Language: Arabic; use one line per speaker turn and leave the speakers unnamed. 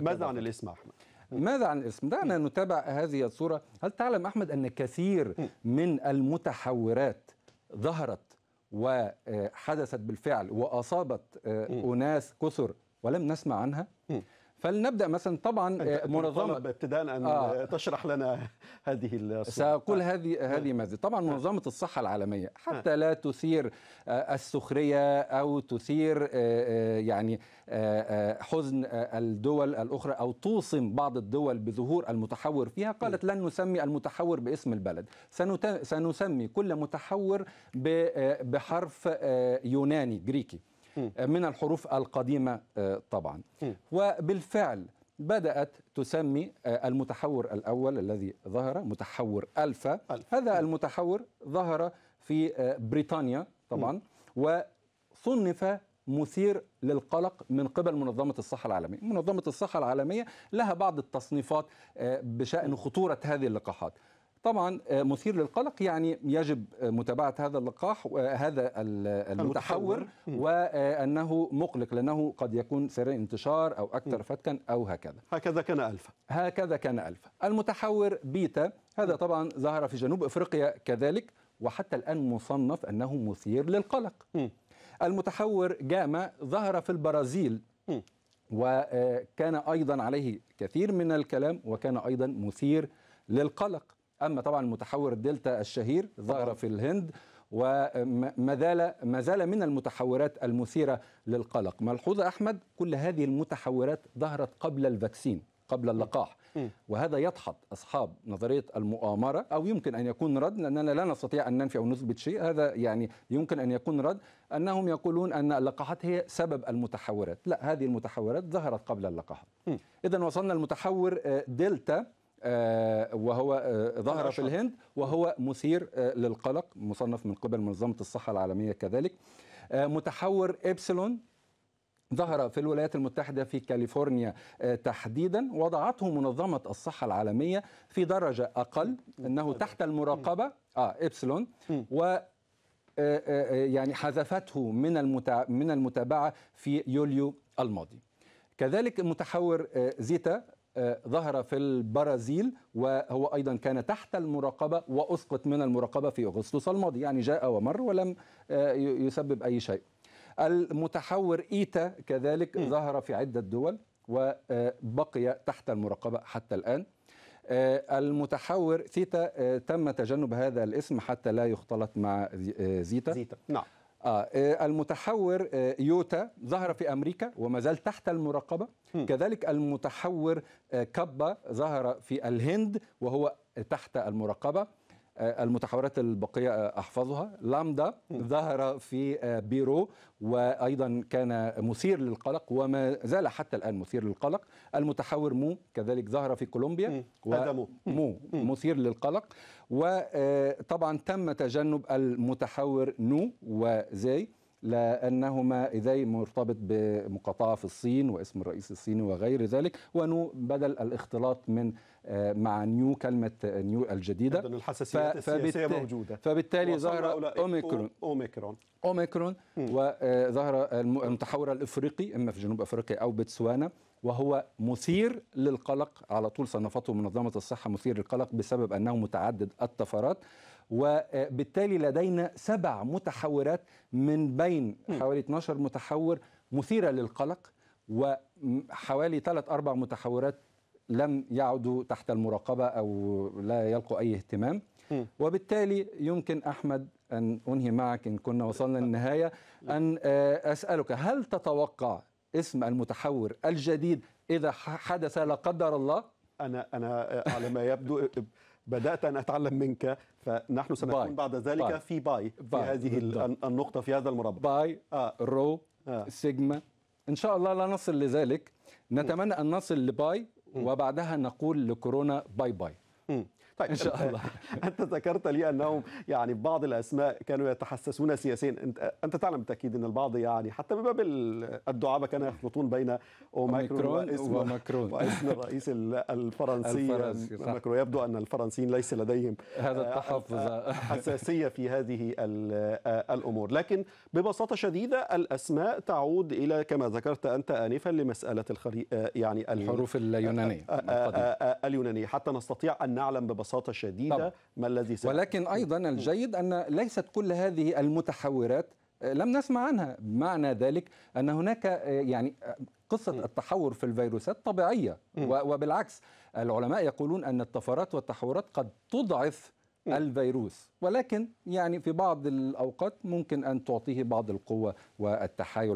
ماذا عن الاسم احمد؟ ماذا عن الاسم؟ دعنا نتابع هذه الصوره، هل تعلم احمد ان كثير من المتحورات ظهرت وحدثت بالفعل واصابت آه، اناس كثر ولم نسمع عنها؟ فلنبدا مثلا طبعا آه، منظمه ابتداء ان آه. تشرح لنا هذه الصورة. ساقول آه. هذه آه. هذه ماذا طبعا آه. منظمه الصحه العالميه حتى آه. لا تثير السخريه او تثير يعني حزن الدول الاخرى او توصم بعض الدول بظهور المتحور فيها قالت لن نسمي المتحور باسم البلد سنسمي كل متحور بحرف يوناني جريكي آه، من الحروف القديمة آه، طبعا وبالفعل بدأت تسمي آه، المتحور الأول الذي ظهر متحور ألفا هذا المتحور ظهر في بريطانيا طبعا وصنف مثير للقلق من قبل منظمة الصحة العالمية منظمة الصحة العالمية لها بعض التصنيفات بشأن خطورة هذه اللقاحات طبعا آه، مثير للقلق يعني يجب آه، متابعه هذا اللقاح آه، هذا المتحور وانه مقلق لانه قد يكون سريع انتشار او اكثر فتكا او هكذا هكذا كان الفا هكذا كان الفا المتحور بيتا هذا طبعا ظهر في جنوب افريقيا كذلك وحتى الان مصنف انه مثير للقلق المتحور جاما ظهر في البرازيل وكان ايضا عليه كثير من الكلام وكان ايضا مثير للقلق اما طبعا المتحور الدلتا الشهير ظهر في الهند وما زال ما زال من المتحورات المثيره للقلق ملحوظ احمد كل هذه المتحورات ظهرت قبل الفاكسين قبل اللقاح وهذا يدحض اصحاب نظريه المؤامره او يمكن ان يكون رد لاننا لا نستطيع ان ننفي او نثبت شيء هذا يعني يمكن ان يكون رد انهم يقولون ان اللقاحات هي سبب المتحورات لا هذه المتحورات ظهرت قبل اللقاحات اذا وصلنا المتحور آه، دلتا آه، وهو آه، ظهر في الهند وهو مثير آه، للقلق مصنف من قبل منظمة الصحة العالمية كذلك متحور إبسلون ظهر في الولايات المتحدة في كاليفورنيا تحديدا وضعته منظمة الصحة العالمية في درجة أقل أنه تحت المراقبة آه إبسلون و يعني حذفته من من المتابعة في يوليو الماضي كذلك المتحور زيتا ظهر في البرازيل وهو أيضا كان تحت المراقبة وأسقط من المراقبة في أغسطس الماضي يعني جاء ومر ولم آه، يسبب أي شيء المتحور إيتا كذلك م. ظهر في عدة دول وبقي آه، تحت المراقبة حتى الآن آه، المتحور ثيتا تم تجنب هذا الاسم حتى لا يختلط مع زيتا زيتا نعم آه،, آه المتحور آه، يوتا ظهر في امريكا وما زال تحت المراقبه كذلك المتحور آه، كبا ظهر في الهند وهو تحت المراقبه المتحورات البقية أحفظها لامدا ظهر في آه، بيرو وأيضا كان مثير للقلق وما زال حتى الآن مثير للقلق المتحور مو كذلك ظهر في كولومبيا هذا مو مو مثير للقلق وطبعا آه، تم تجنب المتحور نو وزي لأنهما إذاي مرتبط بمقاطعة في الصين واسم الرئيس الصيني وغير ذلك ونو بدل الاختلاط من مع نيو كلمه نيو الجديده الحساسية الحساسيات السياسيه موجوده فبالتالي ظهر اوميكرون اوميكرون اوميكرون وظهر آه، المتحور الافريقي اما في جنوب افريقيا او بتسوانا وهو مثير للقلق على طول صنفته منظمه الصحه مثير للقلق بسبب انه متعدد الطفرات وبالتالي آه، لدينا سبع متحورات من بين حوالي 12 متحور مثيره للقلق وحوالي ثلاث اربع متحورات لم يعدوا تحت المراقبة أو لا يلقوا أي اهتمام وبالتالي يمكن أحمد أن أنهي معك إن كنا وصلنا للنهاية أن آه، أسألك هل تتوقع اسم المتحور الجديد إذا حدث لا قدر الله أنا أنا آه، على ما يبدو بدأت أن أتعلم منك فنحن سنكون بعد ذلك باي. في باي, باي. في هذه بالضبط. النقطة في هذا المربع باي آه. رو آه. سيجما إن شاء الله لا نصل لذلك نتمنى أن نصل لباي وبعدها نقول لكورونا باي باي طيب ان شاء الله انت ذكرت لي انهم يعني بعض الاسماء كانوا يتحسسون سياسيا انت انت تعلم بالتاكيد ان البعض يعني حتى من باب الدعابه كانوا يخلطون بين اوميكرون واسم وماكرون واسم الرئيس الفرنسي, الفرنسي ماكرون يبدو ان الفرنسيين ليس لديهم هذا آه، التحفظ آه، حساسيه في هذه آه، الامور لكن ببساطه شديده الاسماء تعود الى كما ذكرت انت انفا لمساله الخري يعني الحروف اليونانيه اليونانيه حتى نستطيع ان نعلم ببساطه ببساطه شديده طبعا. ما الذي سيحدث ولكن ايضا الجيد ان ليست كل هذه المتحورات آه، لم نسمع عنها معنى ذلك ان هناك آه، يعني آه، قصه م. التحور في الفيروسات طبيعيه م. وبالعكس العلماء يقولون ان الطفرات والتحورات قد تضعف الفيروس ولكن يعني في بعض الاوقات ممكن ان تعطيه بعض القوه والتحايل